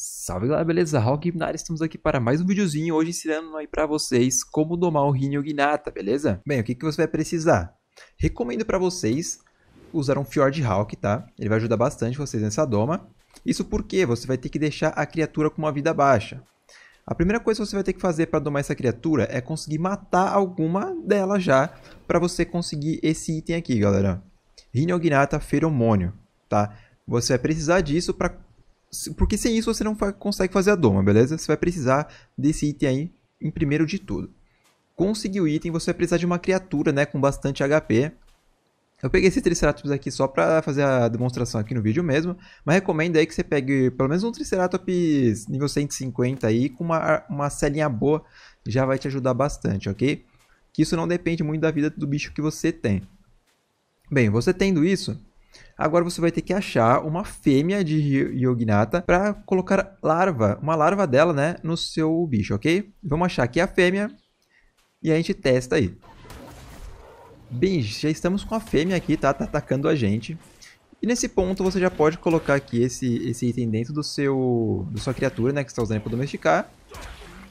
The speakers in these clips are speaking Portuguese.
Salve galera, beleza? Hawk Hipnari, estamos aqui para mais um videozinho, hoje ensinando aí para vocês como domar o Hinyoginata, beleza? Bem, o que, que você vai precisar? Recomendo para vocês usar um Fjord Hawk, tá? Ele vai ajudar bastante vocês nessa doma. Isso porque você vai ter que deixar a criatura com uma vida baixa. A primeira coisa que você vai ter que fazer para domar essa criatura é conseguir matar alguma dela já para você conseguir esse item aqui, galera. Hinyoginata Feromônio, tá? Você vai precisar disso para porque sem isso você não consegue fazer a doma, beleza? Você vai precisar desse item aí em primeiro de tudo. Conseguir o item, você vai precisar de uma criatura né, com bastante HP. Eu peguei esse Triceratops aqui só para fazer a demonstração aqui no vídeo mesmo, mas recomendo aí que você pegue pelo menos um Triceratops nível 150 aí, com uma, uma celinha boa, já vai te ajudar bastante, ok? Que isso não depende muito da vida do bicho que você tem. Bem, você tendo isso, Agora você vai ter que achar uma fêmea de Yoginata para colocar larva, uma larva dela, né, no seu bicho, ok? Vamos achar aqui a fêmea e a gente testa aí. Bem, já estamos com a fêmea aqui, tá? Tá atacando a gente. E nesse ponto você já pode colocar aqui esse, esse item dentro do seu, da sua criatura, né, que você está usando para domesticar.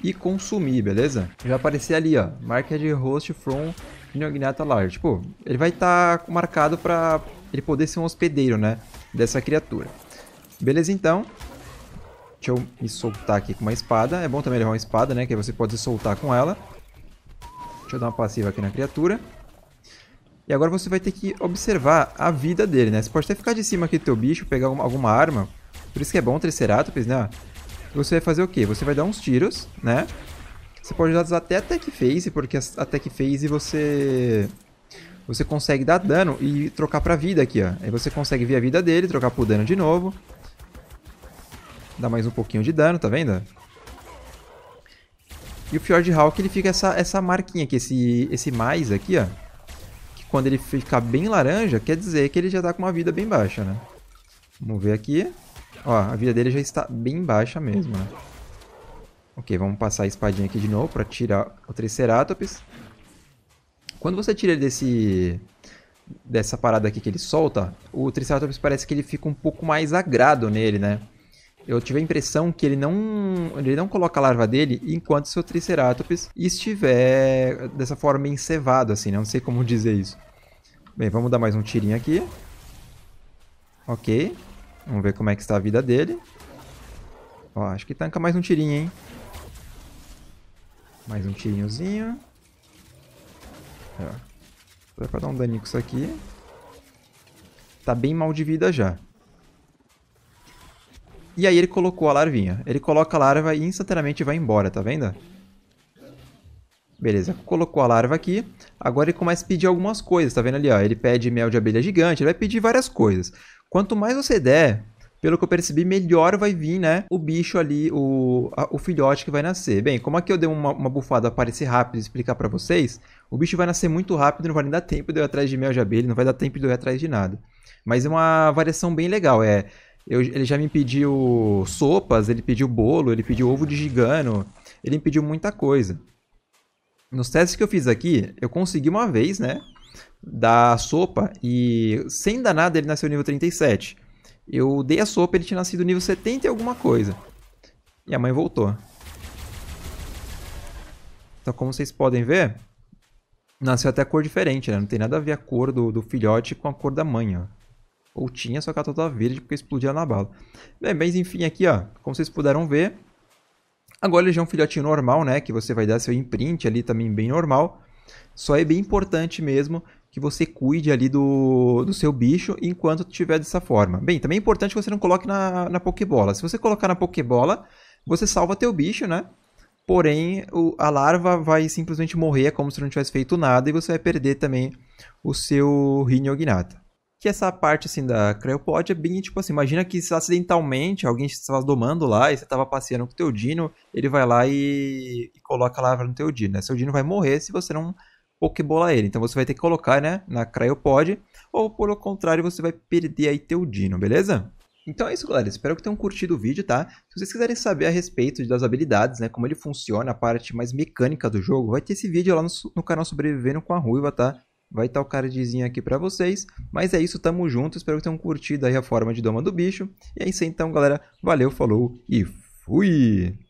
E consumir, beleza? Já aparecer ali, ó, marca de host from Neognata Large. Tipo, ele vai estar tá marcado para ele poder ser um hospedeiro, né? Dessa criatura. Beleza, então. Deixa eu me soltar aqui com uma espada. É bom também levar uma espada, né? Que aí você pode se soltar com ela. Deixa eu dar uma passiva aqui na criatura. E agora você vai ter que observar a vida dele, né? Você pode até ficar de cima aqui do teu bicho, pegar alguma arma. Por isso que é bom o Triceratops, né? Você vai fazer o quê? Você vai dar uns tiros, né? Você pode usar até a Tech Phase, porque a Tech Phase você você consegue dar dano e trocar pra vida aqui, ó. Aí você consegue ver a vida dele, trocar pro dano de novo. Dá mais um pouquinho de dano, tá vendo? E o Fjord Hawk, ele fica essa, essa marquinha aqui, esse, esse mais aqui, ó. Que quando ele ficar bem laranja, quer dizer que ele já tá com uma vida bem baixa, né? Vamos ver aqui. Ó, a vida dele já está bem baixa mesmo, né? Ok, vamos passar a espadinha aqui de novo para tirar o Triceratops. Quando você tira ele desse dessa parada aqui que ele solta, o Triceratops parece que ele fica um pouco mais agrado nele, né? Eu tive a impressão que ele não, ele não coloca a larva dele enquanto seu Triceratops estiver dessa forma encevado, assim, né? não sei como dizer isso. Bem, vamos dar mais um tirinho aqui. Ok. Vamos ver como é que está a vida dele. Ó, acho que tanca mais um tirinho, hein? Mais um tirinhozinho. É. Dá pra dar um daninho com isso aqui. Tá bem mal de vida já. E aí ele colocou a larvinha. Ele coloca a larva e instantaneamente vai embora, tá vendo? Beleza, colocou a larva aqui. Agora ele começa a pedir algumas coisas, tá vendo ali? Ó? Ele pede mel de abelha gigante, ele vai pedir várias coisas. Quanto mais você der, pelo que eu percebi, melhor vai vir, né? O bicho ali, o, a, o filhote que vai nascer. Bem, como aqui eu dei uma, uma bufada para parecer rápido e explicar para vocês, o bicho vai nascer muito rápido, não vai nem dar tempo de eu ir atrás de mel de abelha, não vai dar tempo de eu ir atrás de nada. Mas é uma variação bem legal, é... Eu, ele já me pediu sopas, ele pediu bolo, ele pediu ovo de gigano, ele me pediu muita coisa. Nos testes que eu fiz aqui, eu consegui uma vez, né? dar sopa e sem dar nada ele nasceu nível 37. Eu dei a sopa, ele tinha nascido nível 70 e alguma coisa. E a mãe voltou. Então, como vocês podem ver, nasceu até cor diferente, né? Não tem nada a ver a cor do, do filhote com a cor da mãe, ó. Ou tinha, só que ela tá toda verde porque explodia na bala. Bem, mas enfim, aqui, ó, como vocês puderam ver, agora ele já é um filhotinho normal, né? Que você vai dar seu imprint ali também bem normal. Só é bem importante mesmo que você cuide ali do, do seu bicho enquanto tiver dessa forma. Bem, também é importante que você não coloque na, na Pokébola. Se você colocar na Pokébola, você salva teu bicho, né? Porém, o, a larva vai simplesmente morrer é como se não tivesse feito nada e você vai perder também o seu Rhinognata. Que essa parte assim da Creopod é bem tipo assim, imagina que se acidentalmente alguém estava domando lá e você estava passeando com o teu Dino, ele vai lá e, e coloca a larva no teu Dino, né? Seu Dino vai morrer se você não pokebola ele. Então você vai ter que colocar né, na Cryopod, ou pelo contrário, você vai perder aí teu Dino, beleza? Então é isso, galera. Espero que tenham curtido o vídeo, tá? Se vocês quiserem saber a respeito das habilidades, né? Como ele funciona, a parte mais mecânica do jogo, vai ter esse vídeo lá no, no canal Sobrevivendo com a Ruiva, tá? Vai estar tá o cardzinho aqui pra vocês. Mas é isso, tamo junto. Espero que tenham curtido aí a forma de doma do bicho. E é isso então, galera. Valeu, falou e fui!